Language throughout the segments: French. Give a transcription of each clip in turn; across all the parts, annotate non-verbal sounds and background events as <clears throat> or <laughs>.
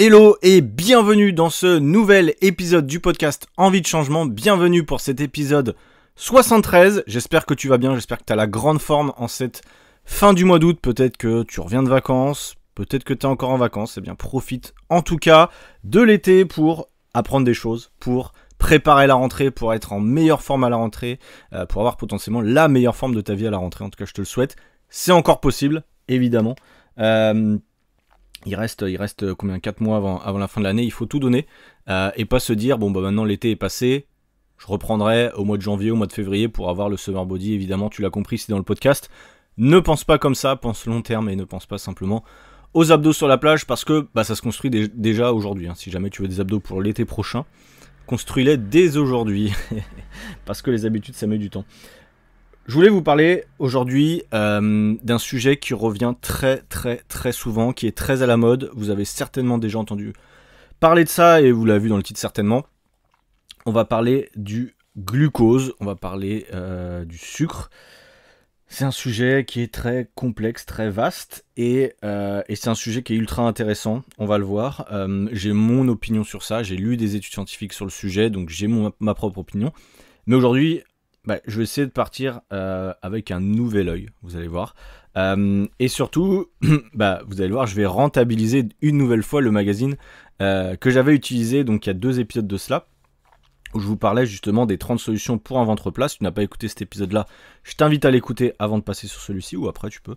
Hello et bienvenue dans ce nouvel épisode du podcast Envie de changement. Bienvenue pour cet épisode 73. J'espère que tu vas bien, j'espère que tu as la grande forme en cette fin du mois d'août. Peut-être que tu reviens de vacances, Peut-être que tu es encore en vacances, eh bien profite en tout cas de l'été pour apprendre des choses, pour préparer la rentrée, pour être en meilleure forme à la rentrée, euh, pour avoir potentiellement la meilleure forme de ta vie à la rentrée. En tout cas, je te le souhaite. C'est encore possible, évidemment. Euh, il reste, il reste combien 4 mois avant, la fin de l'année, il faut tout donner. Euh, et pas se dire, bon bah maintenant l'été est passé, je reprendrai au mois de janvier, au mois de février pour avoir le summer body, évidemment, tu l'as compris, c'est dans le podcast. Ne pense pas comme ça, pense long terme et ne pense pas simplement aux abdos sur la plage parce que bah, ça se construit déjà aujourd'hui. Hein. Si jamais tu veux des abdos pour l'été prochain, construis-les dès aujourd'hui <laughs> parce que les habitudes ça met du temps. Je voulais vous parler aujourd'hui euh, d'un sujet qui revient très très très souvent, qui est très à la mode. Vous avez certainement déjà entendu parler de ça et vous l'avez vu dans le titre certainement. On va parler du glucose, on va parler euh, du sucre c'est un sujet qui est très complexe, très vaste, euh, et, c'est un sujet qui est ultra intéressant, on va le voir. Euh, j'ai mon opinion sur ça, j'ai lu des études scientifiques sur le sujet, donc j'ai ma propre opinion. Mais aujourd'hui, bah, je vais essayer de partir euh, avec un nouvel œil, vous allez voir. et surtout, <clears throat> bah, vous allez voir, je vais rentabiliser une nouvelle fois le magazine que j'avais utilisé donc il y a deux épisodes de cela où je vous parlais justement des 30 solutions pour un ventre plat. Si tu n'as pas écouté cet épisode-là, je t'invite à l'écouter avant de passer sur celui-ci, ou après tu peux.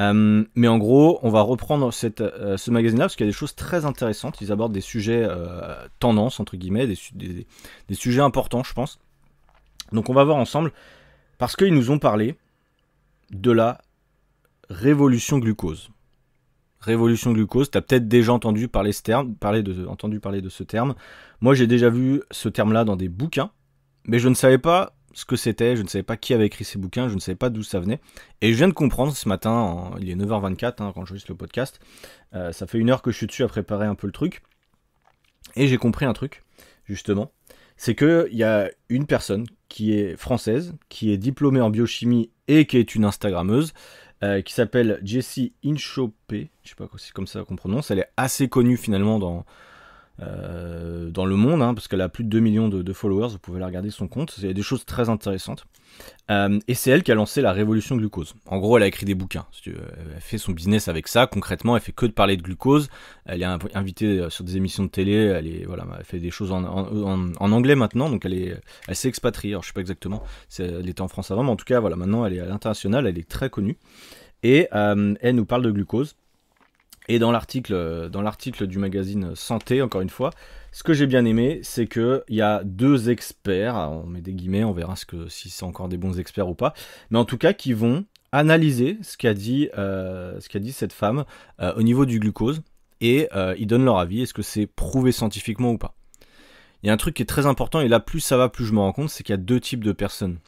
Euh, mais en gros, on va reprendre euh, ce magazine-là parce qu'il y a des choses très intéressantes. Ils abordent des sujets euh, tendances, entre guillemets, des, sujets importants, je pense. Donc on va voir ensemble, parce qu'ils nous ont parlé de la révolution glucose révolution glucose. Tu as peut-être déjà entendu parler, terme, parler de, entendu parler de ce terme. Moi, j'ai déjà vu ce terme-là dans des bouquins, mais je ne savais pas ce que c'était, je ne savais pas qui avait écrit ces bouquins, je ne savais pas d'où ça venait. Et je viens de comprendre ce matin, il est 9h24 hein, quand je juste le podcast, euh, ça fait une heure que je suis dessus à préparer un peu le truc. Et j'ai compris un truc, justement, c'est qu'il y a une personne qui est française, qui est diplômée en biochimie et qui est une Instagrammeuse, euh, qui s'appelle Jessie Inchopé, je sais pas si c'est comme ça qu'on prononce, elle est assez connue finalement dans, euh, dans le monde, hein, parce qu'elle a plus de 2 millions de, followers, vous pouvez la regarder son compte, il y a des choses très intéressantes. Euh, et c'est elle qui a lancé la révolution glucose. En gros, elle a écrit des bouquins, elle fait son business avec ça, concrètement, elle fait que de parler de glucose, elle est invitée euh, sur des émissions de télé, elle, est, voilà, fait des choses en, anglais maintenant, donc elle, est, elle s'est expatriée, alors je sais pas exactement, elle était en France avant, mais en tout cas, voilà, maintenant elle est à l'international, elle est très connue, et elle nous parle de glucose. Et dans l'article, dans l'article du magazine Santé, encore une fois, ce que j'ai bien aimé, c'est qu'il y a deux experts, ah, on met des guillemets, on verra ce que, si c'est encore des bons experts ou pas, mais en tout cas qui vont analyser ce qu'a dit, euh, ce qu'a dit cette femme euh, au niveau du glucose, et euh, ils donnent leur avis, est-ce que c'est prouvé scientifiquement ou pas. Il y a un truc qui est très important, et là plus ça va, plus je me rends compte, c'est qu'il y a deux types de personnes.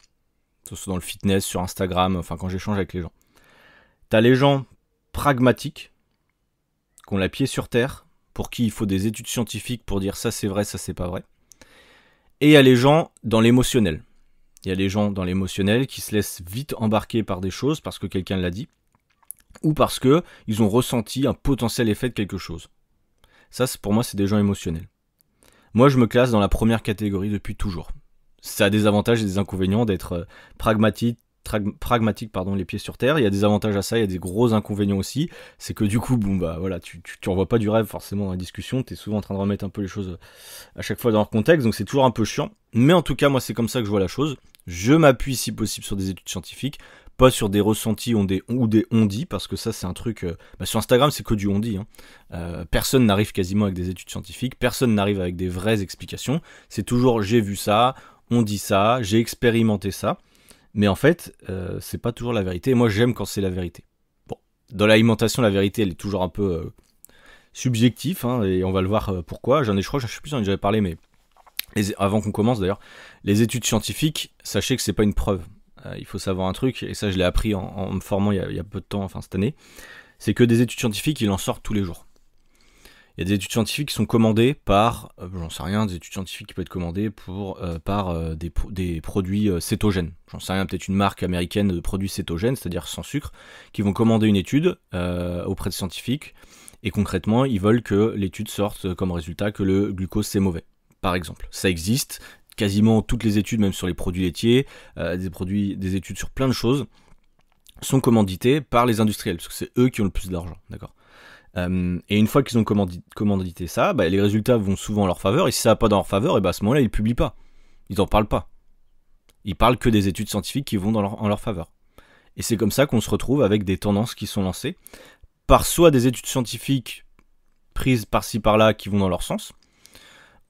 Que ce soit dans le fitness, sur Instagram, enfin quand j'échange avec les gens. Tu as les gens pragmatiques, qui ont la pied sur terre, pour qui il faut des études scientifiques pour dire ça c'est vrai, ça c'est pas vrai. Et il y a les gens dans l'émotionnel. Il y a les gens dans l'émotionnel qui se laissent vite embarquer par des choses parce que quelqu'un l'a dit ou parce que ils ont ressenti un potentiel effet de quelque chose. Ça, pour moi, c'est des gens émotionnels. Moi, je me classe dans la première catégorie depuis toujours. Ça a des avantages et des inconvénients d'être euh, pragmatique, pragmatique, pardon, les pieds sur terre. Il y a des avantages à ça, il y a des gros inconvénients aussi. C'est que du coup, bon, bah voilà, tu, tu, pas du rêve forcément dans la discussion. Tu es souvent en train de remettre un peu les choses euh, à chaque fois dans leur contexte, donc c'est toujours un peu chiant. Mais en tout cas, moi, c'est comme ça que je vois la chose. Je m'appuie si possible sur des études scientifiques, pas sur des ressentis ou des on-dit, parce que ça, c'est un truc. Euh, bah, sur Instagram, c'est que du on-dit. Hein. Euh, personne n'arrive quasiment avec des études scientifiques, personne n'arrive avec des vraies explications. C'est toujours j'ai vu ça, on dit ça, j'ai expérimenté ça. Mais en fait, ce euh, c'est pas toujours la vérité. moi, j'aime quand c'est la vérité. Bon, dans l'alimentation, la vérité, elle est toujours un peu subjectif. Euh, subjective, hein, et on va le voir euh, pourquoi. J'en ai, je crois, je sais plus, j'en ai déjà parlé, mais avant qu'on commence d'ailleurs, les études scientifiques, sachez que c'est pas une preuve. il faut savoir un truc, et ça, je l'ai appris en, me formant il y, a, il y, a, peu de temps, enfin cette année, c'est que des études scientifiques, il en sortent tous les jours. Il y a des études scientifiques qui sont commandées par, euh, j'en sais rien, des études scientifiques qui peuvent être commandées pour, euh, par euh, des, des, produits cétogènes. J'en sais rien, peut-être une marque américaine de produits cétogènes, c'est-à-dire sans sucre, qui vont commander une étude auprès de scientifiques. Et concrètement, ils veulent que l'étude sorte comme résultat que le glucose c'est mauvais, par exemple. Ça existe, quasiment toutes les études, même sur les produits laitiers, des, produits, des études sur plein de choses sont commanditées par les industriels, parce que c'est eux qui ont le plus d'argent, d'accord euh, et une fois qu'ils ont commandité, ça, bah, les résultats vont souvent en leur faveur, et si ça va pas dans leur faveur, et bah, à ce moment-là, ils publient pas. Ils n'en parlent pas. Ils parlent que des études scientifiques qui vont dans leur, en leur faveur. Et c'est comme ça qu'on se retrouve avec des tendances qui sont lancées, par soit des études scientifiques prises par-ci par-là qui vont dans leur sens,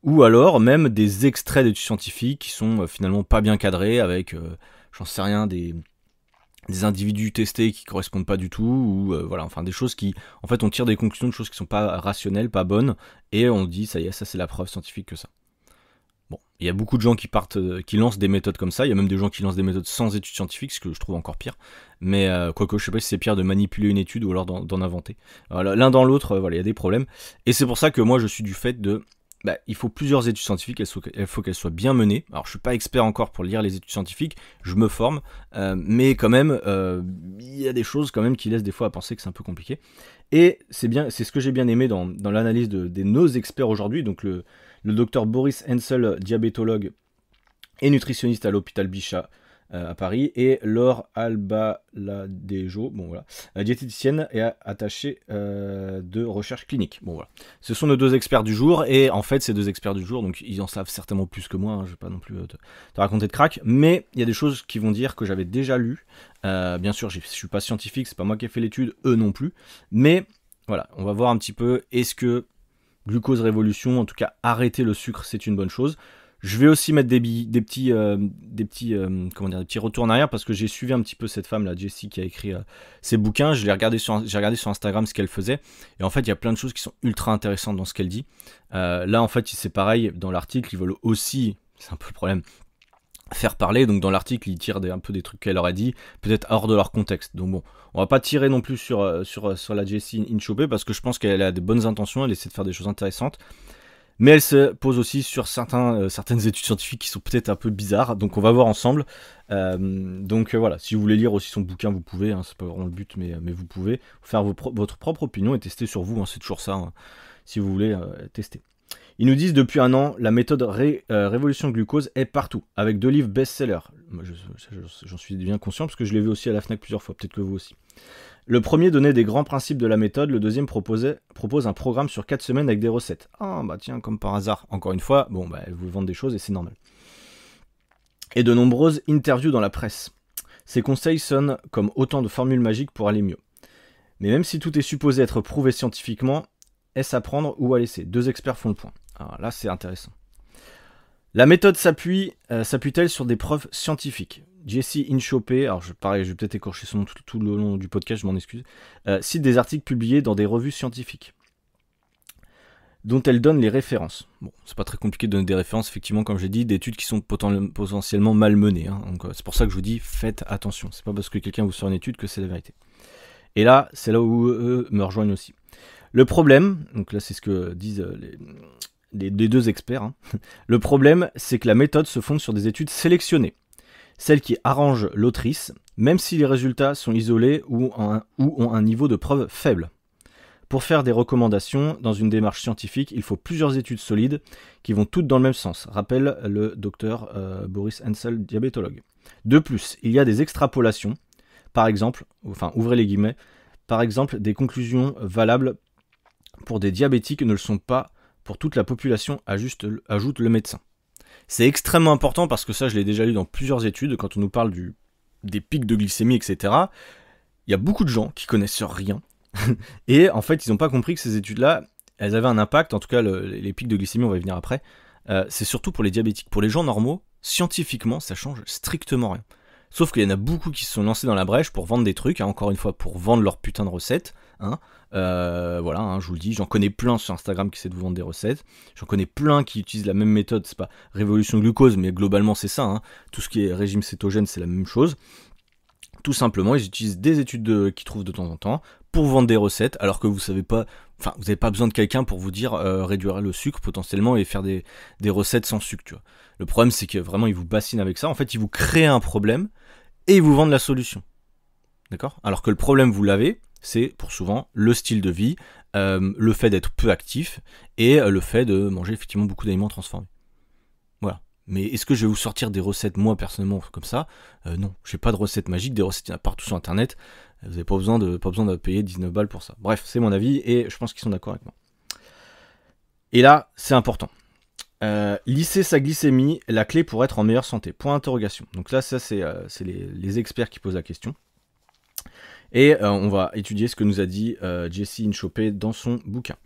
ou alors même des extraits d'études scientifiques qui sont euh, finalement pas bien cadrés avec, euh, j'en sais rien, des, des individus testés qui correspondent pas du tout ou euh, voilà enfin des choses qui en fait on tire des conclusions de choses qui sont pas rationnelles pas bonnes et on dit ça y est ça c'est la preuve scientifique que ça bon il y a beaucoup de gens qui partent euh, qui lancent des méthodes comme ça il y a même des gens qui lancent des méthodes sans études scientifiques ce que je trouve encore pire mais quoi euh, quoique je sais pas si c'est pire de manipuler une étude ou alors d'en inventer l'un dans l'autre voilà il y a des problèmes et c'est pour ça que moi je suis du fait de bah, il faut plusieurs études scientifiques, il faut qu'elles soient bien menées. Alors je ne suis pas expert encore pour lire les études scientifiques, je me forme, euh, mais quand même, euh, il y a des choses quand même qui laissent des fois à penser que c'est un peu compliqué. Et c'est bien, c'est ce que j'ai bien aimé dans, l'analyse de, nos experts aujourd'hui, donc le, le docteur Boris Hensel, diabétologue et nutritionniste à l'hôpital Bichat, euh, à Paris, et Laure Albaladejo, bon voilà, euh, diététicienne et attachée euh, de recherche clinique. Bon voilà, ce sont nos deux experts du jour, et en fait, ces deux experts du jour, donc ils en savent certainement plus que moi, hein, je vais pas non plus te, raconter de crack, mais il y a des choses qui vont dire que j'avais déjà lu. bien sûr, je suis pas scientifique, c'est pas moi qui ai fait l'étude, eux non plus, mais voilà, on va voir un petit peu est-ce que glucose révolution, en tout cas arrêter le sucre, c'est une bonne chose. Je vais aussi mettre des, petits, des petits, euh, euh, comment retours en arrière parce que j'ai suivi un petit peu cette femme là, Jessie, qui a écrit euh, ses bouquins. Je l'ai regardé sur, j'ai regardé sur Instagram ce qu'elle faisait. Et en fait, il y a plein de choses qui sont ultra intéressantes dans ce qu'elle dit. là, en fait, c'est pareil dans l'article. Ils veulent aussi, c'est un peu le problème, faire parler. Donc dans l'article, ils tirent un peu des trucs qu'elle aurait dit, peut-être hors de leur contexte. Donc bon, on va pas tirer non plus sur, sur, sur la Jessie Inchopé parce que je pense qu'elle a des bonnes intentions, elle essaie de faire des choses intéressantes mais elle se pose aussi sur certains, euh, certaines <laughs> études scientifiques qui sont peut-être un peu bizarres, donc on va voir ensemble. Euh, donc euh, voilà, si vous voulez lire aussi son bouquin, vous pouvez, hein. c'est pas vraiment le but, mais, mais vous pouvez faire votre propre opinion et tester sur vous, hein. c'est toujours ça, hein. si vous voulez tester. Ils nous disent depuis un an, la méthode euh, révolution glucose est partout, avec deux livres best-sellers. J'en suis bien conscient parce que je l'ai vu aussi à la FNAC plusieurs fois, peut-être que vous aussi. Le premier donnait des grands principes de la méthode, le deuxième propose un programme sur 4 semaines avec des recettes. Ah bah tiens, comme par hasard. Encore une fois, bon, bah, elles vous vendent des choses et c'est normal. Et de nombreuses interviews dans la presse. Ces conseils sonnent comme autant de formules magiques pour aller mieux. Mais même si tout est supposé être prouvé scientifiquement, est-ce à prendre ou à laisser Deux experts font le point. Alors ah, là, c'est intéressant. La méthode s'appuie, euh, t elle sur des preuves scientifiques Jesse Inchopé, alors je, pareil, je vais peut-être écorcher son nom tout, le long du podcast, je m'en excuse, euh, cite des articles publiés dans des revues scientifiques dont elle donne les références. Bon, c'est pas très compliqué de donner des références, effectivement, comme j'ai dit, d'études qui sont potentiellement malmenées. Hein. donc euh, c'est pour ça que je vous dis, faites attention. C'est pas parce que quelqu'un vous sort une étude que c'est la vérité. Et là, c'est là où eux me rejoignent aussi. Le problème, donc là c'est ce que disent les, des, deux experts. Hein. <laughs> Le problème, c'est que la méthode se fonde sur des études sélectionnées, celles qui arrangent l'autrice, même si les résultats sont isolés ou, ont un niveau de preuve faible. Pour faire des recommandations dans une démarche scientifique, il faut plusieurs études solides qui vont toutes dans le même sens, rappelle le docteur euh, Boris Hensel, diabétologue. De plus, il y a des extrapolations, par exemple, enfin ouvrez les guillemets, par exemple des conclusions valables pour des diabétiques ne le sont pas pour toute la population, ajoute le médecin. C'est extrêmement important parce que ça, je l'ai déjà lu dans plusieurs études, quand on nous parle du, des pics de glycémie, etc. Il y a beaucoup de gens qui connaissent rien. <laughs> et en fait, ils n'ont pas compris que ces études-là, elles avaient un impact, en tout cas les pics de glycémie, on va y venir après. Euh, c'est surtout pour les diabétiques. Pour les gens normaux, scientifiquement, ça change strictement rien. Sauf qu'il y en a beaucoup qui se sont lancés dans la brèche pour vendre des trucs, hein, encore une fois, pour vendre leur putain de recettes. Hein. Euh, voilà, hein, je vous le dis, j'en connais plein sur Instagram qui essaient de vous vendre des recettes. J'en connais plein qui utilisent la même méthode. C'est pas révolution glucose, mais globalement c'est ça. Hein. Tout ce qui est régime cétogène, c'est la même chose. Tout simplement, ils utilisent des études qui qu'ils trouvent de temps en temps pour vendre des recettes, alors que vous savez pas, enfin, vous n'avez pas besoin de quelqu'un pour vous dire euh, réduire le sucre potentiellement et faire des, recettes sans sucre. Le problème, c'est que vraiment, ils vous bassinent avec ça. En fait, ils vous créent un problème et ils vous vendent la solution. D'accord Alors que le problème, vous l'avez, c'est pour souvent le style de vie, euh, le fait d'être peu actif et euh, le fait de manger effectivement beaucoup d'aliments transformés. Voilà. Mais est-ce que je vais vous sortir des recettes, moi personnellement, comme ça euh, Non, j'ai pas de recettes magiques, des recettes il y en a partout sur internet. Vous n'avez pas besoin, de, pas besoin de payer 19 balles pour ça. Bref, c'est mon avis et je pense qu'ils sont d'accord avec moi. Et là, c'est important. Euh, lisser sa glycémie, la clé pour être en meilleure santé. Point interrogation. Donc là, ça, c'est les, experts qui posent la question. Et euh, on va étudier ce que nous a dit euh, Jesse Inchopé dans son bouquin.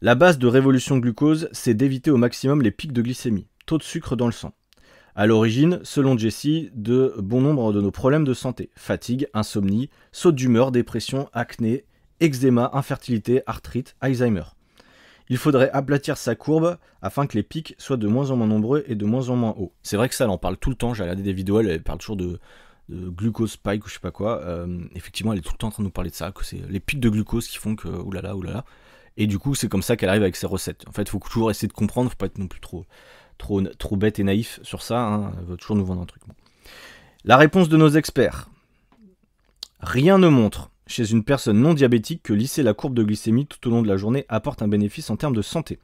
La base de Révolution Glucose, c'est d'éviter au maximum les pics de glycémie, taux de sucre dans le sang. À l'origine, selon Jesse, de bon nombre de nos problèmes de santé fatigue, insomnie, saut d'humeur, dépression, acné, eczéma, infertilité, arthrite, Alzheimer. Il faudrait aplatir sa courbe afin que les pics soient de moins en moins nombreux et de moins en moins hauts. C'est vrai que ça, elle en parle tout le temps. J'ai regardé des vidéos, elle parle toujours de, de glucose spike ou je sais pas quoi. Euh, effectivement, elle est tout le temps en train de nous parler de ça, que c'est les pics de glucose qui font que oulala, oulala. Et du coup, c'est comme ça qu'elle arrive avec ses recettes. En fait, il faut toujours essayer de comprendre, faut pas être non plus trop, trop, trop bête et naïf sur ça. Hein. Elle veut toujours nous vendre un truc. La réponse de nos experts. Rien ne montre chez une personne non diabétique que lisser la courbe de glycémie tout au long de la journée apporte un bénéfice en termes de santé.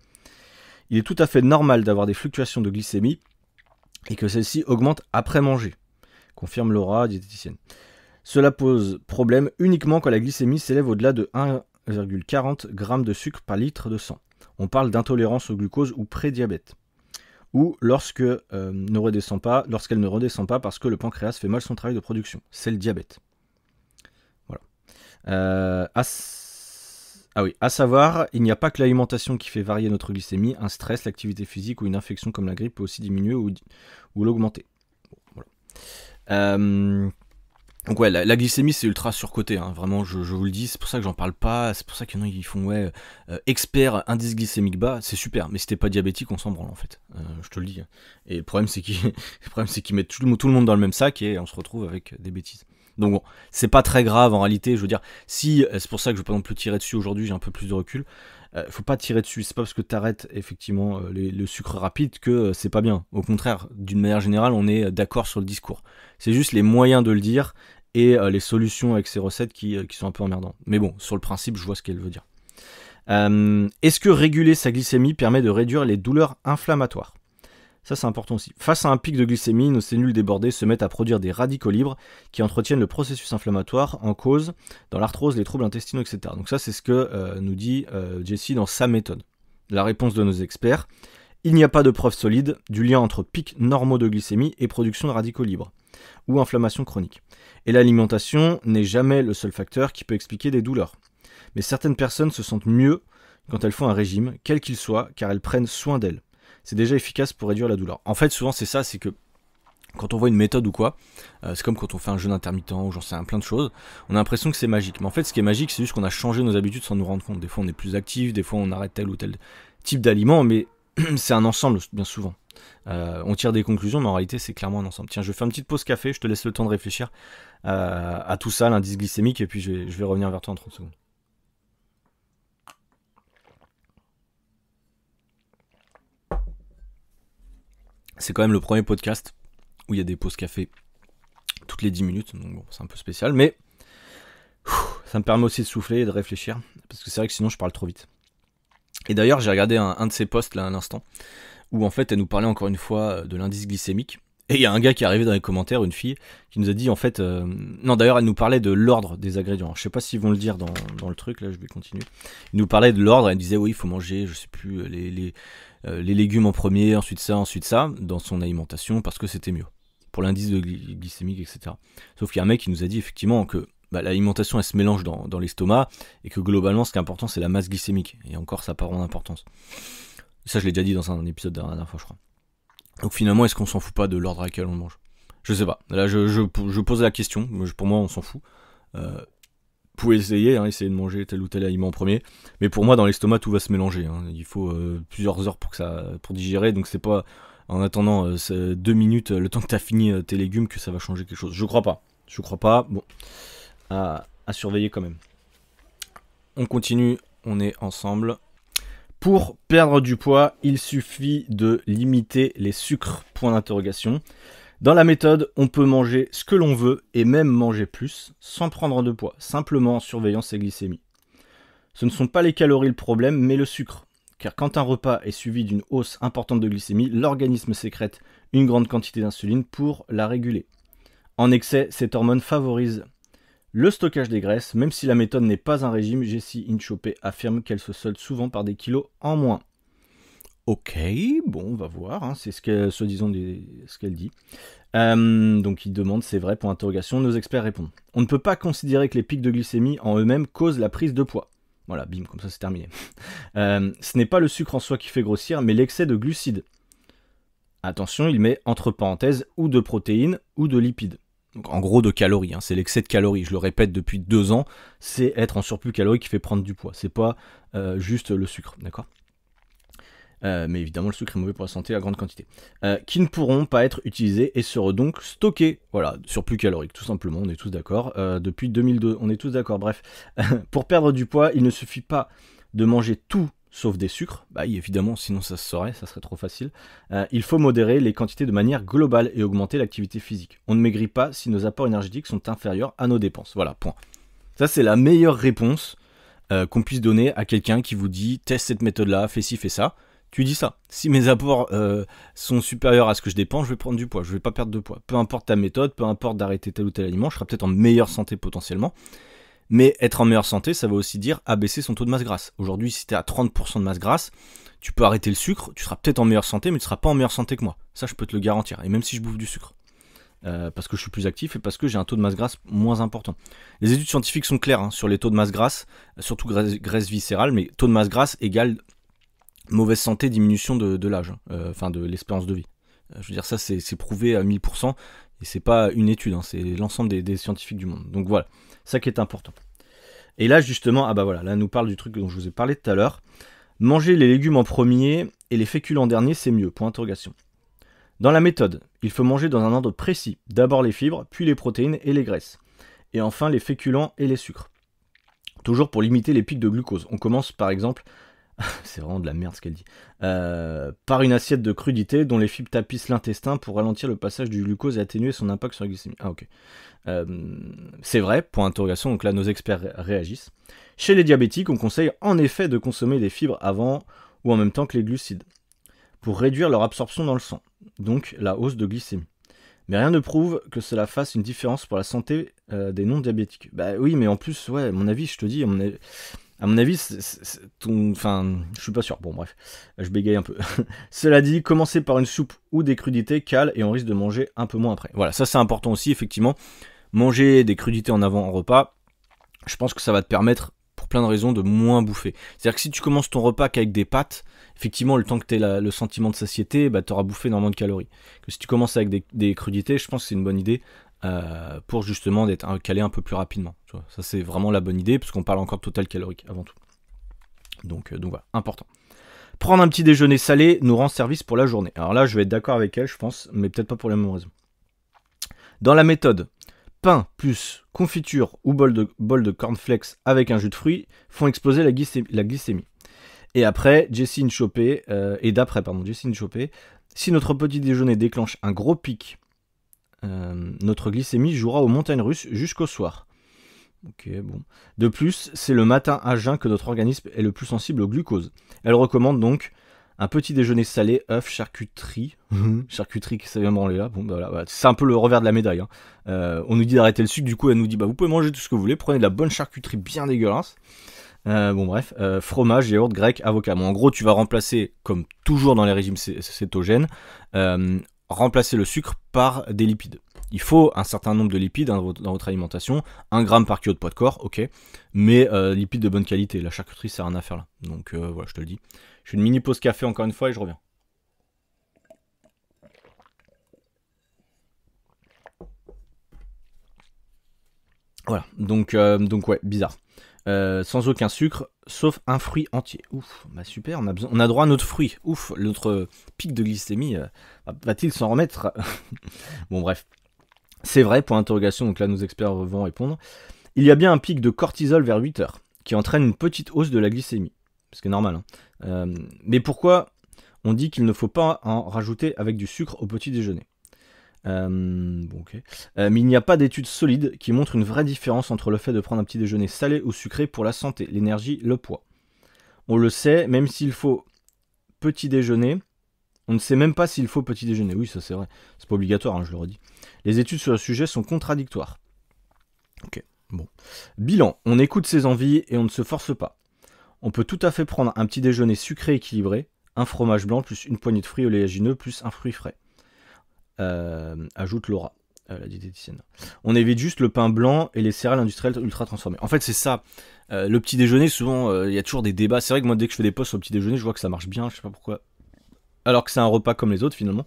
Il est tout à fait normal d'avoir des fluctuations de glycémie et que celle ci augmente après manger confirme Laura, diététicienne. Cela pose problème uniquement quand la glycémie s'élève au-delà de 1,40 g de sucre par litre de sang. On parle d'intolérance au glucose ou pré-diabète. Ou lorsque euh, ne redescend pas, lorsqu'elle ne redescend pas parce que le pancréas fait mal son travail de production. C'est le diabète. Voilà. Euh, ah oui, à savoir, il n'y a pas que l'alimentation qui fait varier notre glycémie. Un stress, l'activité physique ou une infection comme la grippe peut aussi diminuer ou, l'augmenter. voilà. Euh, donc ouais, la, glycémie c'est ultra surcoté, hein. vraiment je, vous le dis, c'est pour ça que j'en parle pas, c'est pour ça qu'il y en font ouais euh, expert indice glycémique bas, c'est super, mais si t'es pas diabétique on s'en branle en fait, euh, je te le dis. Et le problème c'est qu'ils <laughs> mettent tout le, tout le monde dans le même sac et on se retrouve avec des bêtises. Donc bon, c'est pas très grave en réalité, je veux dire, si, c'est pour ça que je vais pas non plus tirer dessus aujourd'hui, j'ai un peu plus de recul, ne euh, faut pas tirer dessus. C'est pas parce que tu arrêtes effectivement euh, le sucre rapide que euh, c'est pas bien. Au contraire, d'une manière générale, on est d'accord sur le discours. C'est juste les moyens de le dire et les solutions avec ces recettes qui, sont un peu emmerdantes. Mais bon, sur le principe, je vois ce qu'elle veut dire. Est-ce que réguler sa glycémie permet de réduire les douleurs inflammatoires ça, c'est important aussi. Face à un pic de glycémie, nos cellules débordées se mettent à produire des radicaux libres qui entretiennent le processus inflammatoire en cause dans l'arthrose, les troubles intestinaux, etc. Donc ça, c'est ce que euh, nous dit euh, Jesse dans sa méthode. La réponse de nos experts, il n'y a pas de preuve solide du lien entre pics normaux de glycémie et production de radicaux libres ou inflammation chronique. Et l'alimentation n'est jamais le seul facteur qui peut expliquer des douleurs. Mais certaines personnes se sentent mieux quand elles font un régime, quel qu'il soit, car elles prennent soin d'elles c'est déjà efficace pour réduire la douleur. En fait, souvent c'est ça, c'est que quand on voit une méthode ou quoi, euh, c'est comme quand on fait un jeûne intermittent ou j'en sais un, plein de choses, on a l'impression que c'est magique. Mais en fait, ce qui est magique, c'est juste qu'on a changé nos habitudes sans nous rendre compte. Des fois, on est plus actif, des fois, on arrête tel ou tel type d'aliment, mais <clears throat> c'est un ensemble, bien souvent. Euh, on tire des conclusions, mais en réalité, c'est clairement un ensemble. Tiens, je fais une petite pause café, je te laisse le temps de réfléchir euh, à tout ça, l'indice glycémique, et puis je vais, je vais revenir vers toi en 30 secondes. c'est quand même le premier podcast où il y a des pauses café toutes les 10 minutes, donc c'est un peu spécial, mais ça me permet aussi de souffler et de réfléchir, parce que c'est vrai que sinon je parle trop vite. Et d'ailleurs, j'ai regardé un, de ses posts là un instant où en fait elle nous parlait encore une fois euh, de l'indice glycémique. Et il y a un gars qui est arrivé dans les commentaires, une fille, qui nous a dit en fait. Euh, non, d'ailleurs, elle nous parlait de l'ordre des ingrédients. Je sais pas s'ils vont le dire dans, le truc, là, je vais continuer. Il nous parlait de l'ordre, elle disait oui, il faut manger, je sais plus, euh, les, les, euh, les légumes en premier, ensuite ça, ensuite ça, dans son alimentation, parce que c'était mieux, pour l'indice de glycémique, etc. Sauf qu'il y a un mec qui nous a dit effectivement que bah, l'alimentation, elle se mélange dans, l'estomac, et que globalement, ce qui est important, c'est la masse glycémique, et encore, ça part en importance. Ça, je l'ai déjà dit dans un épisode de la dernière fois, je crois. Donc finalement, est-ce qu'on s'en fout pas de l'ordre à quel on mange Je sais pas. Là, je, pose la question. Pour moi, on s'en fout. Euh, pouvez essayer, hein, essayer de manger tel ou tel aliment en premier. Mais pour moi, dans l'estomac, tout va se mélanger. Hein. Il faut euh, plusieurs heures pour que ça, pour digérer. Donc c'est pas en attendant euh, deux minutes, euh, le temps que t'as fini tes légumes, que ça va changer quelque chose. Je crois pas. Je crois pas. Bon, à, à surveiller quand même. On continue. On est ensemble. Pour perdre du poids, il suffit de limiter les sucres. Point d'interrogation. Dans la méthode, on peut manger ce que l'on veut et même manger plus sans prendre de poids, simplement en surveillant ses glycémies. Ce ne sont pas les calories le problème, mais le sucre. Car quand un repas est suivi d'une hausse importante de glycémie, l'organisme sécrète une grande quantité d'insuline pour la réguler. En excès, cette hormone favorise le stockage des graisses, même si la méthode n'est pas un régime, Jessie Inchopé affirme qu'elle se solde souvent par des kilos en moins. Ok, bon, on va voir. Hein, c'est ce que, ce qu'elle dit. Euh, donc, il demande, c'est vrai, pour interrogation. Nos experts répondent. On ne peut pas considérer que les pics de glycémie en eux-mêmes causent la prise de poids. Voilà, bim, comme ça, c'est terminé. <laughs> Euh, ce n'est pas le sucre en soi qui fait grossir, mais l'excès de glucides. Attention, il met entre parenthèses ou de protéines ou de lipides. Donc, en gros, de calories. Hein, c'est l'excès de calories. Je le répète depuis deux ans, c'est être en surplus calorique qui fait prendre du poids. C'est pas euh, juste le sucre, d'accord euh, mais évidemment, le sucre est mauvais pour la santé à grande quantité. Euh, qui ne pourront pas être utilisés et seront donc stockés. Voilà, surplus calorique, tout simplement, on est tous d'accord. Euh, depuis 2002, on est tous d'accord. Bref, <laughs> pour perdre du poids, il ne suffit pas de manger tout sauf des sucres, bah évidemment, sinon ça se saurait, ça serait trop facile. il faut modérer les quantités de manière globale et augmenter l'activité physique. On ne maigrit pas si nos apports énergétiques sont inférieurs à nos dépenses. Voilà, point. Ça, c'est la meilleure réponse qu'on puisse donner à quelqu'un qui vous dit teste cette méthode-là, fais ci, fais ça tu dis ça. Si mes apports euh, sont supérieurs à ce que je dépense, je vais prendre du poids. Je ne vais pas perdre de poids. Peu importe ta méthode, peu importe d'arrêter tel ou tel aliment, je serai peut-être en meilleure santé potentiellement. Mais être en meilleure santé, ça veut aussi dire abaisser son taux de masse grasse. Aujourd'hui, si tu es à 30% de masse grasse, tu peux arrêter le sucre, tu seras peut-être en meilleure santé, mais tu seras pas en meilleure santé que moi. Ça, je peux te le garantir. Et même si je bouffe du sucre. Euh, parce que je suis plus actif et parce que j'ai un taux de masse grasse moins important. Les études scientifiques sont claires hein, sur les taux de masse grasse, surtout graisse viscérale, mais taux de masse grasse égale mauvaise santé, diminution de, l'âge, hein, euh, enfin de l'espérance de vie. Euh, je veux dire, ça c'est prouvé à 1000%, et c'est pas une étude, hein, c'est l'ensemble des, scientifiques du monde. Donc voilà, ça qui est important. Et là justement, ah bah voilà, là nous parle du truc dont je vous ai parlé tout à l'heure. Manger les légumes en premier et les féculents en dernier, c'est mieux, point interrogation. Dans la méthode, il faut manger dans un ordre précis, d'abord les fibres, puis les protéines et les graisses, et enfin les féculents et les sucres. Toujours pour limiter les pics de glucose. On commence par exemple <laughs> c'est vraiment de la merde ce qu'elle dit, euh, par une assiette de crudité dont les fibres tapissent l'intestin pour ralentir le passage du glucose et atténuer son impact sur la glycémie. Ah ok. Euh, c'est vrai, point interrogation, donc là nos experts réagissent. Chez les diabétiques, on conseille en effet de consommer des fibres avant ou en même temps que les glucides, pour réduire leur absorption dans le sang, donc la hausse de glycémie. Mais rien ne prouve que cela fasse une différence pour la santé euh, des non-diabétiques. Bah oui, mais en plus, ouais, mon avis, je te dis, mon à mon avis, je enfin, je suis pas sûr. Bon, bref, je bégaye un peu. <laughs> Cela dit, commencer par une soupe ou des crudités cale et on risque de manger un peu moins après. Voilà, ça c'est important aussi, effectivement. Manger des crudités en avant en repas, je pense que ça va te permettre pour plein de raisons de moins bouffer. C'est-à-dire que si tu commences ton repas qu'avec des pâtes, effectivement, le temps que tu aies le sentiment de satiété, bah, tu auras bouffé énormément de calories. Que si tu commences avec des, des crudités, je pense que c'est une bonne idée euh, pour justement d'être calé un peu plus rapidement. Ça c'est vraiment la bonne idée, puisqu'on parle encore de total calorique avant tout. Euh, donc, voilà, important. Prendre un petit déjeuner salé nous rend service pour la journée. Alors là, je vais être d'accord avec elle, je pense, mais peut-être pas pour la même raison. Dans la méthode, pain plus confiture ou bol de, bol de cornflakes avec un jus de fruits font exploser la glycémie. Et après, Jessine Chopé, euh, et d'après, pardon, Jessine Chopé, si notre petit déjeuner déclenche un gros pic euh, notre glycémie jouera aux montagnes russes jusqu'au soir. Ok, bon. De plus, c'est le matin à jeun que notre organisme est le plus sensible au glucose. Elle recommande donc un petit déjeuner salé, œufs, charcuterie. <laughs> charcuterie ça vient branler là. Bon, bah bah, C'est un peu le revers de la médaille. Hein. Euh, on nous dit d'arrêter le sucre, du coup, elle nous dit bah, vous pouvez manger tout ce que vous voulez, prenez de la bonne charcuterie bien dégueulasse. Euh, bon, bref, fromage, yaourt grec, avocat. en gros, tu vas remplacer, comme toujours dans les régimes cétogènes, remplacer le sucre par des lipides. Il faut un certain nombre de lipides dans votre, alimentation, 1 gramme par kilo de poids de corps, ok, mais euh, lipides de bonne qualité. La charcuterie, ça n'a rien à faire là. Donc euh, voilà, je te le dis. Je fais une mini pause café encore une fois et je reviens. Voilà, donc, euh, donc ouais, bizarre. sans aucun sucre, sauf un fruit entier. Ouf, bah super, on a, besoin, on a droit à notre fruit. Ouf, notre pic de glycémie euh, va-t-il s'en remettre <laughs> Bon, bref. C'est vrai, point d'interrogation, donc là nos experts vont répondre. Il y a bien un pic de cortisol vers 8 heures, qui entraîne une petite hausse de la glycémie. Ce qui est normal. Hein. Euh, mais pourquoi on dit qu'il ne faut pas en rajouter avec du sucre au petit déjeuner euh, euh, mais il n'y a pas d'études solides qui montrent une vraie différence entre le fait de prendre un petit déjeuner salé ou sucré pour la santé, l'énergie, le poids. On le sait, même s'il faut petit déjeuner, on ne sait même pas s'il faut petit déjeuner. Oui, ça c'est vrai, c'est pas obligatoire, hein, je le redis. Les études sur le sujet sont contradictoires. Ok, bon. Bilan on écoute ses envies et on ne se force pas. On peut tout à fait prendre un petit déjeuner sucré équilibré, un fromage blanc plus une poignée de fruits oléagineux plus un fruit frais. Euh, ajoute Laura, euh, la diététicienne. On évite juste le pain blanc et les céréales industrielles ultra transformées. En fait, c'est ça. Euh, le petit déjeuner, souvent, il y a toujours des débats. C'est vrai que moi, dès que je fais des posts au petit déjeuner, je vois que ça marche bien. Je sais pas pourquoi. Alors que c'est un repas comme les autres, finalement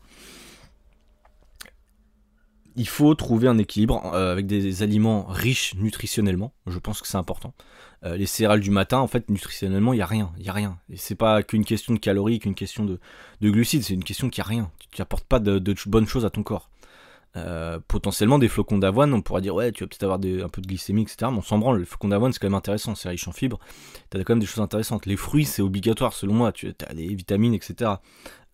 il faut trouver un équilibre euh, avec des, aliments riches nutritionnellement. Je pense que c'est important. Euh, les céréales du matin, en fait, nutritionnellement, il n'y a rien. Il a rien. Et c'est pas qu'une question de calories, qu'une question de, glucides. C'est une question qui a rien. Tu n'apportes pas de, bonnes choses à ton corps. Euh, potentiellement des flocons d'avoine, on pourrait dire ouais tu vas peut-être avoir un peu de glycémie etc. Mais on s'en branle, le flocon d'avoine c'est quand même intéressant, c'est riche en fibres, Tu as quand même des choses intéressantes. Les fruits c'est obligatoire selon moi, tu as des vitamines etc.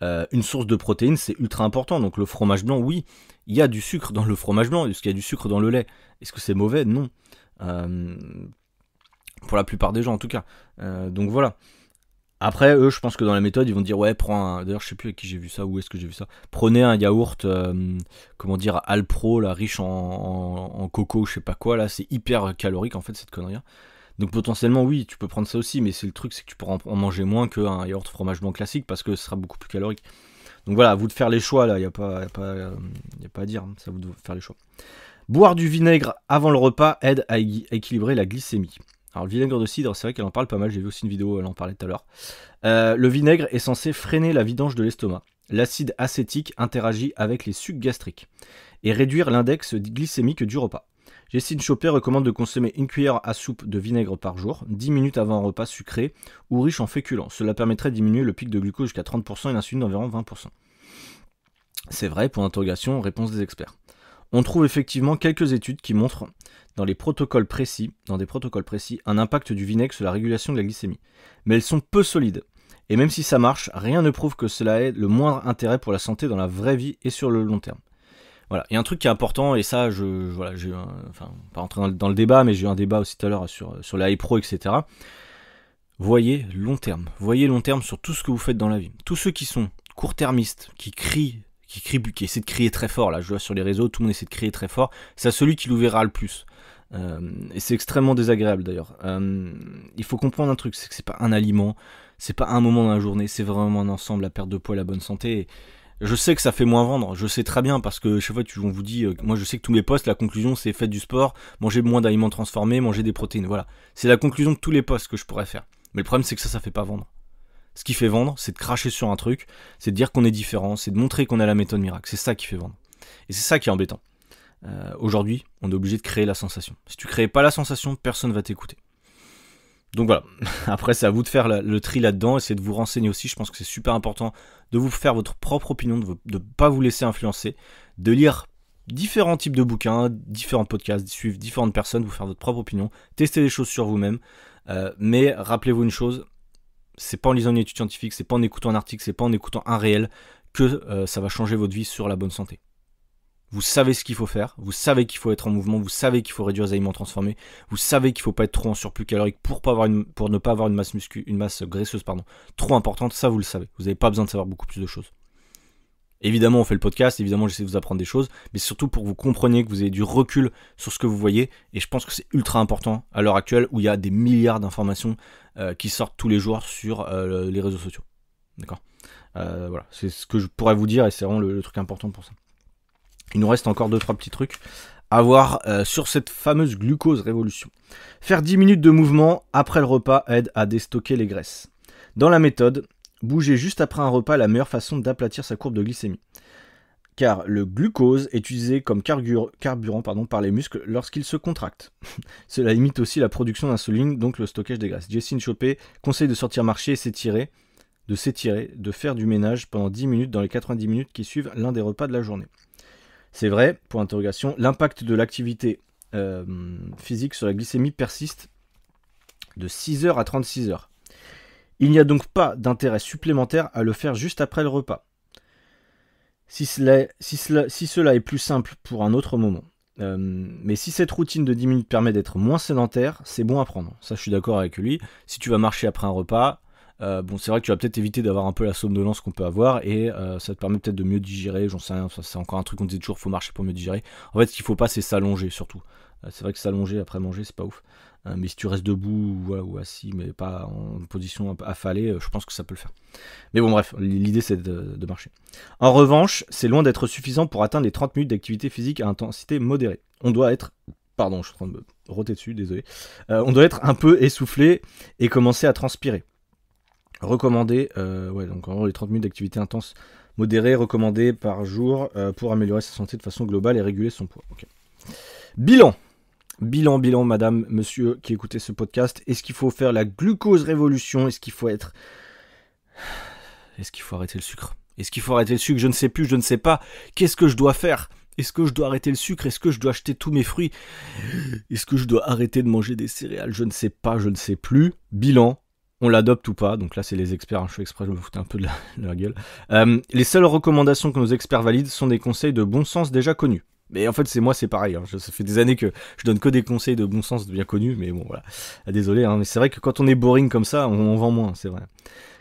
Euh, une source de protéines, c'est ultra important. Donc le fromage blanc, oui, il y a du sucre dans le fromage blanc, est-ce qu'il y a du sucre dans le lait Est-ce que c'est mauvais Non. Euh, pour la plupart des gens, en tout cas. Euh, donc voilà. Après, eux, je pense que dans la méthode, ils vont dire ouais, prends un. D'ailleurs, je sais plus avec qui j'ai vu ça, où est-ce que j'ai vu ça. Prenez un yaourt, comment dire, Alpro, là, riche en, coco, je sais pas quoi, là, c'est hyper calorique en fait, cette connerie. Donc potentiellement, oui, tu peux prendre ça aussi, mais c'est le truc, c'est que tu pourras en, manger moins qu'un yaourt fromage blanc classique parce que ce sera beaucoup plus calorique. Donc voilà, à vous de faire les choix, là, il n'y euh, a, pas, à dire, ça hein. vous de faire les choix. Boire du vinaigre avant le repas aide à, équilibrer la glycémie. Alors le vinaigre de cidre, c'est vrai qu'elle en parle pas mal, j'ai vu aussi une vidéo, elle en parlait tout à l'heure. Euh, le vinaigre est censé freiner la vidange de l'estomac. L'acide acétique interagit avec les sucs gastriques et réduire l'index glycémique du repas. Justine Chopé recommande de consommer une cuillère à soupe de vinaigre par jour, 10 minutes avant un repas sucré ou riche en féculents. Cela permettrait de diminuer le pic de glucose jusqu'à 30% et l'insuline d'environ 20%. C'est vrai, pour l'interrogation, réponse des experts. On trouve effectivement quelques études qui montrent dans, les protocoles précis, dans des protocoles précis un impact du vinaigre sur la régulation de la glycémie. Mais elles sont peu solides. Et même si ça marche, rien ne prouve que cela ait le moindre intérêt pour la santé dans la vraie vie et sur le long terme. Voilà. Et un truc qui est important, et ça, je, je voilà, j'ai, pas rentrer dans, dans, le débat, mais j'ai eu un débat aussi tout à l'heure sur, sur pro, etc. Voyez long terme. Voyez long terme sur tout ce que vous faites dans la vie. Tous ceux qui sont court-termistes, qui crient, qui crient, qui essaient de crier très fort, là, je vois sur les réseaux, tout le monde essaie de crier très fort, c'est à celui qui l'ouvrira le plus. Euh, et c'est extrêmement désagréable d'ailleurs. Euh, il faut comprendre un truc, c'est que c'est pas un aliment, c'est pas un moment dans la journée, c'est vraiment un ensemble, la perte de poids, la bonne santé. Je sais que ça fait moins vendre, je sais très bien parce que chaque fois tu, on vous dit, euh, moi je sais que tous mes posts, la conclusion c'est faites du sport, mangez moins d'aliments transformés, mangez des protéines, voilà. C'est la conclusion de tous les posts que je pourrais faire. Mais le problème c'est que ça, ça fait pas vendre. Ce qui fait vendre, c'est de cracher sur un truc, c'est de dire qu'on est différent, c'est de montrer qu'on a la méthode miracle. C'est ça qui fait vendre. Et c'est ça qui est embêtant. Euh, aujourd'hui, on est obligé de créer la sensation. Si tu crées pas la sensation, personne va t'écouter. Donc voilà, <laughs> après c'est à vous de faire le tri là-dedans, c'est de vous renseigner aussi, je pense que c'est super important de vous faire votre propre opinion, de ne pas vous laisser influencer, de lire différents types de bouquins, différents podcasts, suivre différentes personnes, vous faire votre propre opinion, tester les choses sur vous-même, euh, mais rappelez-vous une chose, c'est pas en lisant une étude scientifique, c'est pas en écoutant un article, c'est pas en écoutant un réel que euh, ça va changer votre vie sur la bonne santé. Vous savez ce qu'il faut faire, vous savez qu'il faut être en mouvement, vous savez qu'il faut réduire les aliments transformés, vous savez qu'il ne faut pas être trop en surplus calorique pour, ne pas avoir une masse, muscu, une masse graisseuse pardon, trop importante, ça vous le savez. Vous n'avez pas besoin de savoir beaucoup plus de choses. Évidemment, on fait le podcast, évidemment, j'essaie de vous apprendre des choses, mais surtout pour que vous compreniez que vous avez du recul sur ce que vous voyez, et je pense que c'est ultra important à l'heure actuelle où il y a des milliards d'informations euh, qui sortent tous les jours sur euh, les réseaux sociaux. D'accord euh, Voilà, c'est ce que je pourrais vous dire, et c'est vraiment le truc important pour ça. Il nous reste encore deux 3 petits trucs à voir euh, sur cette fameuse glucose révolution. Faire 10 minutes de mouvement après le repas aide à déstocker les graisses. Dans la méthode, bouger juste après un repas est la meilleure façon d'aplatir sa courbe de glycémie. Car le glucose est utilisé comme carburant par les muscles lorsqu'ils se contractent. <laughs> Cela limite aussi la production d'insuline, donc le stockage des graisses. Jessine Chopé conseille de sortir marcher et s'étirer, de s'étirer, de faire du ménage pendant 10 minutes dans les 90 minutes qui suivent l'un des repas de la journée. C'est vrai, point interrogation, l'impact de l'activité euh, physique sur la glycémie persiste de 6h à 36h. Il n'y a donc pas d'intérêt supplémentaire à le faire juste après le repas. Si cela, est, plus simple pour un autre moment. Euh, mais si cette routine de 10 minutes permet d'être moins sédentaire, c'est bon à prendre. Ça, je suis d'accord avec lui. Si tu vas marcher après un repas, euh, bon, c'est vrai que tu vas peut-être éviter d'avoir un peu la somnolence qu'on peut avoir et euh, ça te permet peut-être de mieux digérer. J'en sais rien, c'est encore un truc qu'on disait toujours, faut marcher pour mieux digérer. En fait, ce qu'il faut pas, c'est s'allonger surtout. Euh, c'est vrai que s'allonger après manger, c'est pas ouf. mais si tu restes debout ou, assis, mais pas en position affalée, je pense que ça peut le faire. Mais bon, bref, l'idée c'est de, marcher. En revanche, c'est loin d'être suffisant pour atteindre les 30 minutes d'activité physique à intensité modérée. On doit être pardon, je suis en train de me roter dessus, désolé. on doit être un peu essoufflé et commencer à transpirer recommandé, euh, ouais, donc en les 30 minutes d'activité intense modérée recommandée par jour euh, pour améliorer sa santé de façon globale et réguler son poids. Bilan. Bilan, bilan, madame, monsieur qui écoutait ce podcast. Est-ce qu'il faut faire la glucose révolution Est-ce qu'il faut être. Est-ce qu'il faut arrêter le sucre Est-ce qu'il faut arrêter le sucre Je ne sais plus, je ne sais pas. Qu'est-ce que je dois faire est-ce que je dois arrêter le sucre Est-ce que je dois acheter tous mes fruits Est-ce que je dois arrêter de manger des céréales Je ne sais pas, je ne sais plus. Bilan, on l'adopte ou pas. Donc là, c'est les experts. Hein, je suis exprès, je me foutre un peu de la, gueule. Euh, les seules recommandations que nos experts valident sont des conseils de bon sens déjà connus. Mais en fait, c'est moi, c'est pareil. Hein. ça fait des années que je donne que des conseils de bon sens bien connus, mais bon, voilà. Ah, désolé, hein, mais c'est vrai que quand on est boring comme ça, on, vend moins, c'est vrai.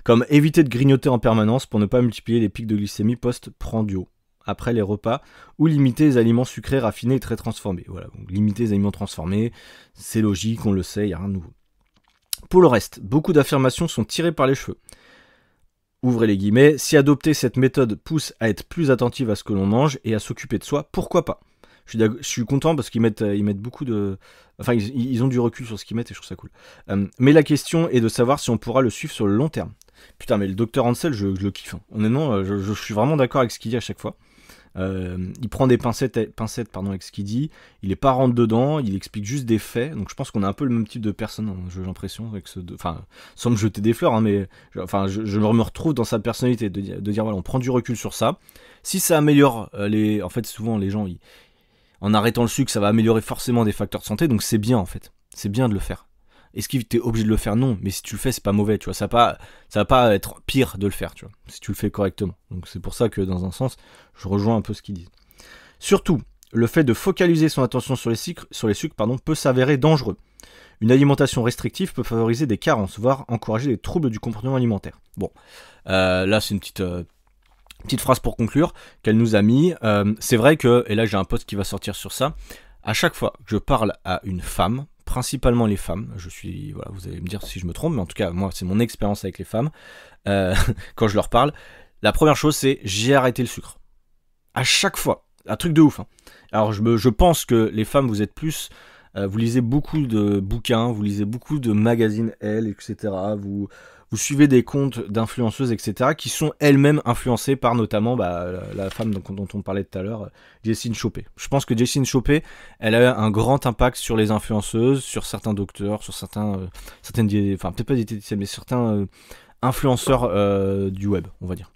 Comme éviter de grignoter en permanence pour ne pas multiplier les pics de glycémie post-prandio après les repas, ou limiter les aliments sucrés raffinés et très transformés. Voilà, limiter les aliments transformés, c'est logique, on le sait, il n'y a rien de nouveau. Pour le reste, beaucoup d'affirmations sont tirées par les cheveux. Ouvrez les guillemets, si adopter cette méthode pousse à être plus attentive à ce que l'on mange et à s'occuper de soi, pourquoi pas je suis, content parce qu'ils mettent, beaucoup de... Enfin, ils, ont du recul sur ce qu'ils mettent et je trouve ça cool. Euh, mais la question est de savoir si on pourra le suivre sur le long terme. Putain, mais le docteur Ansel, je, le kiffe. Hein. Honnêtement, euh, je suis vraiment d'accord avec ce qu'il dit à chaque fois. Euh, il prend des pincettes, pincettes pardon, avec ce qu'il dit. Il est pas rentre dedans. Il explique juste des faits. Donc je pense qu'on a un peu le même type de personne. Hein, j'ai l'impression avec ce, enfin, sans me jeter des fleurs, hein, mais je, enfin, je, me retrouve dans sa personnalité de, dire voilà, on prend du recul sur ça. Si ça améliore euh, les, en fait, souvent les gens, en arrêtant le sucre, ça va améliorer forcément des facteurs de santé. Donc c'est bien en fait. C'est bien de le faire. Est-ce que t'es obligé de le faire Non, mais si tu le fais, c'est pas mauvais, tu vois. Ça va pas, ça va pas être pire de le faire, tu vois, si tu le fais correctement. Donc c'est pour ça que dans un sens, je rejoins un peu ce qu'ils disent. Surtout, le fait de focaliser son attention sur les sucres, pardon, peut s'avérer dangereux. Une alimentation restrictive peut favoriser des carences, voire encourager des troubles du comportement alimentaire. Bon, euh, là c'est une petite, euh, petite phrase pour conclure qu'elle nous a mis. Euh, c'est vrai que, et là j'ai un poste qui va sortir sur ça, à chaque fois que je parle à une femme, principalement les femmes. Je suis, voilà, vous allez me dire si je me trompe, mais en tout cas, moi, c'est mon expérience avec les femmes. Euh, <laughs> quand je leur parle, la première chose, c'est j'ai arrêté le sucre. À chaque fois, un truc de ouf. Hein. Alors, je, pense que les femmes, vous êtes plus, euh, vous lisez beaucoup de bouquins, vous lisez beaucoup de magazines Elle, etc. Vous, vous suivez des comptes d'influenceuses, etc., qui sont elles-mêmes influencées par notamment bah, la, femme dont, on parlait tout à l'heure, Jessine Chopé. Je pense que Jessine Chopé, elle a un grand impact sur les influenceuses, sur certains docteurs, sur certains, euh, certaines, enfin peut-être pas mais certains euh, influenceurs euh, du web, on va dire.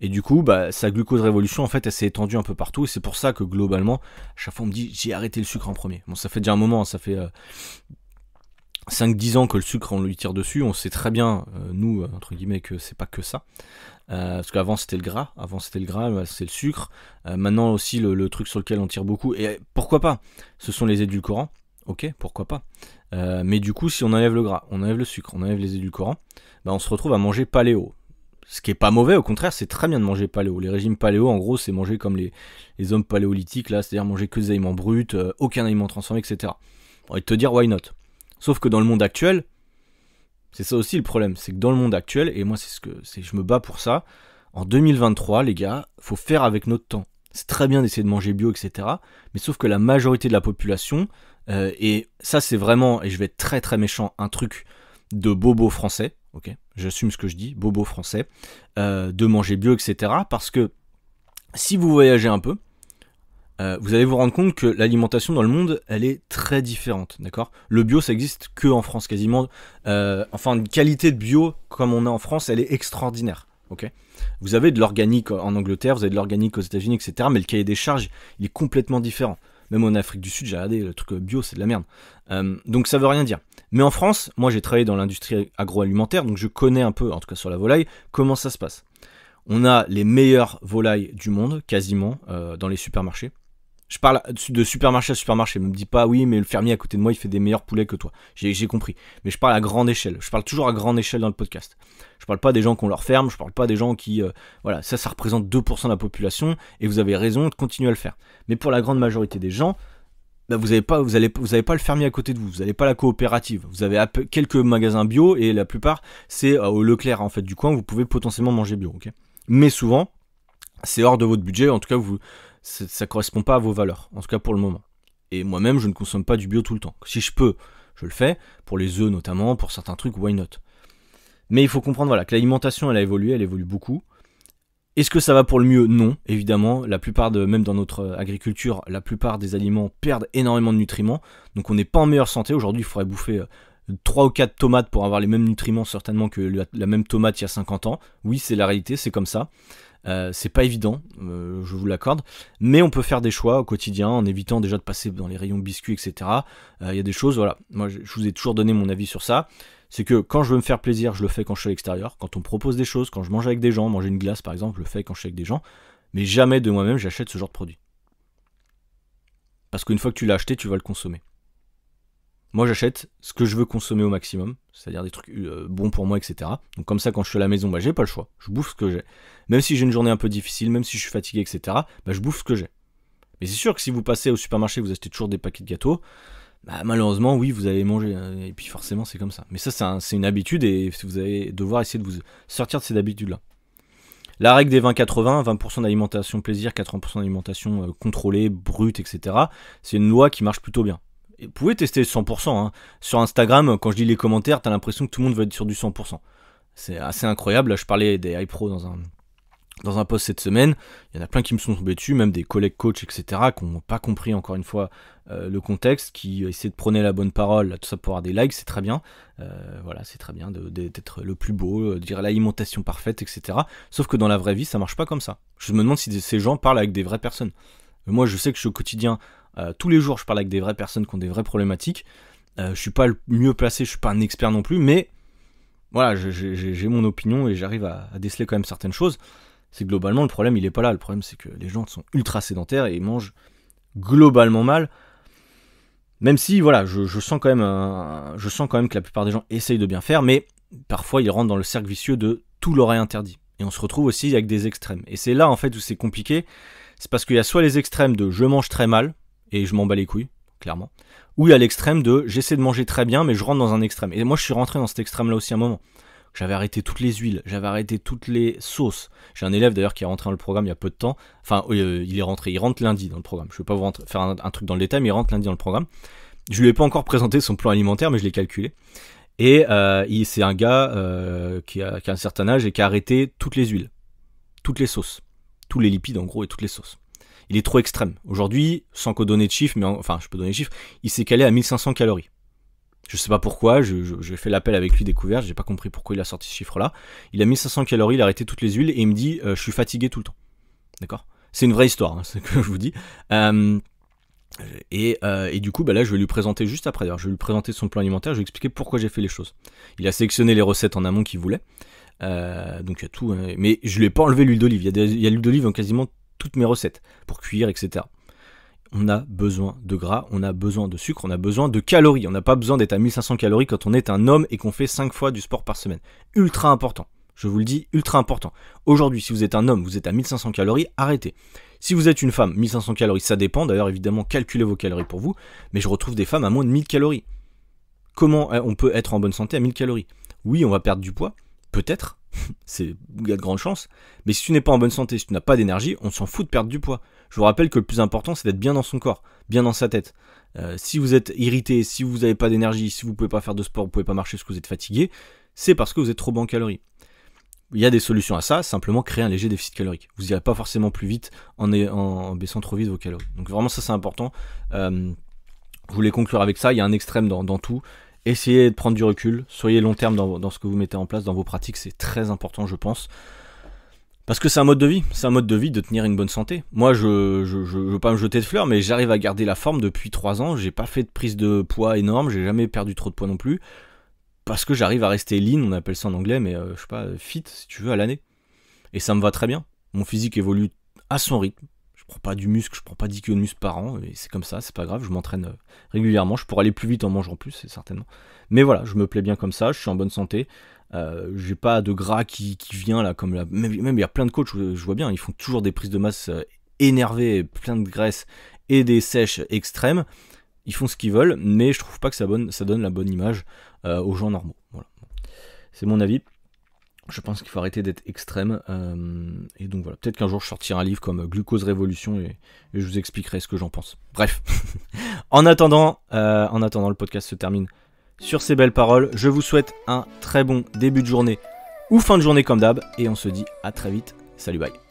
Et du coup, bah, sa glucose révolution, en fait, elle s'est étendue un peu partout. Et c'est pour ça que globalement, à chaque fois, on me dit j'ai arrêté le sucre en premier. Bon, ça fait déjà un moment, hein, ça fait 5-10 ans que le sucre on lui tire dessus, on sait très bien, euh, nous, euh, entre guillemets, que c'est pas que ça. Euh, parce qu'avant c'était le gras, avant c'était le gras, bah, c'est le sucre. maintenant aussi le, truc sur lequel on tire beaucoup, et pourquoi pas, ce sont les édulcorants, ok, pourquoi pas. mais du coup, si on enlève le gras, on enlève le sucre, on enlève les édulcorants, bah, on se retrouve à manger paléo. Ce qui est pas mauvais, au contraire, c'est très bien de manger paléo. Les régimes paléo, en gros, c'est manger comme les, les, hommes paléolithiques, là, c'est-à-dire manger que des aliments bruts, aucun aliment transformé, etc. On va te dire why not Sauf que dans le monde actuel, c'est ça aussi le problème, c'est que dans le monde actuel, et moi c'est ce que c'est, je me bats pour ça, en 2023, les gars, faut faire avec notre temps. C'est très bien d'essayer de manger bio, etc. Mais sauf que la majorité de la population, euh, et ça c'est vraiment, et je vais être très très méchant, un truc de bobo français, ok J'assume ce que je dis, bobo français, euh, de manger bio, etc. Parce que si vous voyagez un peu, euh, vous allez vous rendre compte que l'alimentation dans le monde, elle est très différente, d'accord Le bio, ça existe que France quasiment. Euh, enfin, une qualité de bio comme on a en France, elle est extraordinaire, ok Vous avez de l'organique en Angleterre, vous avez de l'organique aux États-Unis, etc. Mais le cahier des charges, il est complètement différent. Même en Afrique du Sud, j'ai regardé, le truc euh, bio, c'est de la merde. donc ça veut rien dire. Mais en France, moi j'ai travaillé dans l'industrie agroalimentaire, donc je connais un peu, en tout cas sur la volaille, comment ça se passe. On a les meilleures volailles du monde, quasiment, dans les supermarchés. Je parle de supermarché à supermarché. Ne me dis pas, oui, mais le fermier à côté de moi, il fait des meilleurs poulets que toi. J'ai compris. Mais je parle à grande échelle. Je parle toujours à grande échelle dans le podcast. Je parle pas des gens qu'on leur ferme. Je parle pas des gens qui. Euh, voilà, ça, ça représente 2% de la population. Et vous avez raison de continuer à le faire. Mais pour la grande majorité des gens, bah, vous n'avez pas, vous allez, vous avez pas le fermier à côté de vous, vous n'avez pas la coopérative, vous avez quelques magasins bio et la plupart c'est euh, au Leclerc en fait du coin, vous pouvez potentiellement manger bio, ok Mais souvent c'est hors de votre budget, en tout cas vous, ça correspond pas à vos valeurs, en tout cas pour le moment. Et moi-même, je ne consomme pas du bio tout le temps. Si je peux, je le fais, pour les œufs notamment, pour certains trucs, why not Mais il faut comprendre voilà, que l'alimentation, elle a évolué, elle évolue beaucoup. Est-ce que ça va pour le mieux Non, évidemment. La plupart de, même dans notre agriculture, la plupart des aliments perdent énormément de nutriments. Donc on n'est pas en meilleure santé. Aujourd'hui, il faudrait bouffer 3 euh, ou 4 tomates pour avoir les mêmes nutriments certainement que la même tomate il y a 50 ans. Oui, c'est la réalité, c'est comme ça. Euh, c'est pas évident, euh, je vous l'accorde, mais on peut faire des choix au quotidien en évitant déjà de passer dans les rayons biscuits, etc. Euh, il y a des choses, voilà. Moi, je vous ai toujours donné mon avis sur ça. C'est que quand je veux me faire plaisir, je le fais quand je suis à l'extérieur. Quand on propose des choses, quand je mange avec des gens, manger une glace par exemple, je le fais quand je suis avec des gens. Mais jamais de moi-même, j'achète ce genre de produit. Parce qu'une fois que tu l'as acheté, tu vas le consommer. Moi, j'achète ce que je veux consommer au maximum, c'est-à-dire des trucs euh, bons pour moi, etc. Donc comme ça, quand je suis à la maison, bah, j'ai pas le choix. Je bouffe ce que j'ai. Même si j'ai une journée un peu difficile, même si je suis fatigué, etc. Bah, je bouffe ce que j'ai. Mais c'est sûr que si vous passez au supermarché, vous achetez toujours des paquets de gâteaux. Bah, malheureusement, oui, vous allez manger. Hein, et puis forcément, c'est comme ça. Mais ça, c'est une habitude et vous allez devoir essayer de vous sortir de ces habitudes là La règle des 20-80, 20%, d'alimentation plaisir, 80% d'alimentation euh, contrôlée, brute, etc. C'est une loi qui marche plutôt bien vous pouvez tester 100%. Hein. Sur Instagram, quand je lis les commentaires, tu as l'impression que tout le monde veut être sur du 100%. C'est assez incroyable. Là, je parlais des iPro dans un, dans un post cette semaine. Il y en a plein qui me sont tombés dessus, même des collègues coachs, etc., qui n'ont pas compris, encore une fois, euh, le contexte, qui essaient de prôner la bonne parole, tout ça pour avoir des likes, c'est très bien. Euh, voilà, c'est très bien d'être le plus beau, de euh, dire l'alimentation parfaite, etc. Sauf que dans la vraie vie, ça marche pas comme ça. Je me demande si ces gens parlent avec des vraies personnes. Moi, je sais que je suis au quotidien euh, tous les jours, je parle avec des vraies personnes qui ont des vraies problématiques. Je euh, je suis pas le mieux placé, je suis pas un expert non plus, mais voilà, j'ai mon opinion et j'arrive à, déceler quand même certaines choses. C'est globalement le problème, il est pas là. Le problème, c'est que les gens sont ultra sédentaires et ils mangent globalement mal. Même si, voilà, je, sens quand même, je sens quand même que la plupart des gens essayent de bien faire, mais parfois ils rentrent dans le cercle vicieux de tout leur interdit. Et on se retrouve aussi avec des extrêmes. Et c'est là en fait où c'est compliqué. C'est parce qu'il y a soit les extrêmes de je mange très mal, et je m'en bats les couilles, clairement. Ou à l'extrême de j'essaie de manger très bien, mais je rentre dans un extrême. Et moi, je suis rentré dans cet extrême-là aussi un moment. J'avais arrêté toutes les huiles, j'avais arrêté toutes les sauces. J'ai un élève d'ailleurs qui est rentré dans le programme il y a peu de temps. Enfin, euh, il est rentré, il rentre lundi dans le programme. Je ne vais pas vous faire un, truc dans le détail, mais il rentre lundi dans le programme. Je ne lui ai pas encore présenté son plan alimentaire, mais je l'ai calculé. Et euh, c'est un gars euh, qui, a, qui a un certain âge et qui a arrêté toutes les huiles, toutes les sauces, tous les lipides en gros et toutes les sauces il est trop extrême. Aujourd'hui, sans qu'on donner de chiffres, mais enfin, je peux donner de chiffres, il s'est calé à 1500 calories. Je sais pas pourquoi, j'ai je, fais fait l'appel avec lui découvert, je n'ai pas compris pourquoi il a sorti ce chiffre-là. Il a 1500 calories, il a arrêté toutes les huiles et il me dit euh, je suis fatigué tout le temps. D'accord C'est une vraie histoire, c'est hein, <laughs> ce que je vous dis. Euh, euh, et, du coup, bah là, je vais lui présenter juste après. je vais lui présenter son plan alimentaire, je vais lui expliquer pourquoi j'ai fait les choses. Il a sélectionné les recettes en amont qu'il voulait. donc il y a tout. Hein. Mais je lui ai pas enlevé l'huile d'olive. Il y a, l'huile d'olive en quasiment mes recettes pour cuire, etc. On a besoin de gras, on a besoin de sucre, on a besoin de calories. On n'a pas besoin d'être à 1500 calories quand on est un homme et qu'on fait 5 fois du sport par semaine. Ultra important. Je vous le dis, ultra important. Aujourd'hui, si vous êtes un homme, vous êtes à 1500 calories, arrêtez. Si vous êtes une femme, 1500 calories, ça dépend. D'ailleurs, évidemment, calculez vos calories pour vous. Mais je retrouve des femmes à moins de 1000 calories. Comment euh, on peut être en bonne santé à 1000 calories Oui, on va perdre du poids, Peut-être, <laughs> c'est il y a de grandes chances. Mais si tu n'es pas en bonne santé, si tu n'as pas d'énergie, on s'en fout de perdre du poids. Je vous rappelle que le plus important, c'est d'être bien dans son corps, bien dans sa tête. Euh, si vous êtes irrité, si vous n'avez pas d'énergie, si vous ne pouvez pas faire de sport, vous ne pouvez pas marcher parce que vous êtes fatigué, c'est parce que vous êtes trop bas en calories. Il y a des solutions à ça, simplement créer un léger déficit calorique. Vous allez pas forcément plus vite en, baissant trop vite vos calories. Donc vraiment ça c'est important. Euh, je voulais conclure avec ça, il y a un extrême dans tout essayez de prendre du recul, soyez long terme dans, ce que vous mettez en place, dans vos pratiques, c'est très important, je pense. Parce que c'est un mode de vie, c'est un mode de vie de tenir une bonne santé. Moi, je ne veux pas me jeter de fleurs, mais j'arrive à garder la forme depuis 3 ans. J'ai pas fait de prise de poids énorme, j'ai jamais perdu trop de poids non plus, parce que j'arrive à rester lean, on appelle ça en anglais, mais je euh, je sais pas, fit si tu veux à l'année. Et ça me va très bien. Mon physique évolue à son rythme, prends pas du muscle, je prends pas 10 par an, et c'est comme ça, c'est pas grave, je m'entraîne euh, régulièrement, je pourrais aller plus vite en mangeant plus, c'est certainement. Mais voilà, je me plais bien comme ça, je suis en bonne santé, je euh, j'ai pas de gras qui, qui vient là, comme là. Même, il y a plein de coachs, je, vois bien, ils font toujours des prises de masse euh, énervées, plein de graisse et des sèches extrêmes. Ils font ce qu'ils veulent, mais je trouve pas que ça, ça donne la bonne image aux gens normaux. Voilà. C'est mon avis je pense qu'il faut arrêter d'être extrême. Euh, et donc voilà, peut-être qu'un jour je sortirai un livre comme Glucose Révolution et, je vous expliquerai ce que j'en pense. Bref, <laughs> en, attendant, euh, en attendant, le podcast se termine sur ces belles paroles. Je vous souhaite un très bon début de journée ou fin de journée comme d'hab. Et on se dit à très vite. Salut, bye.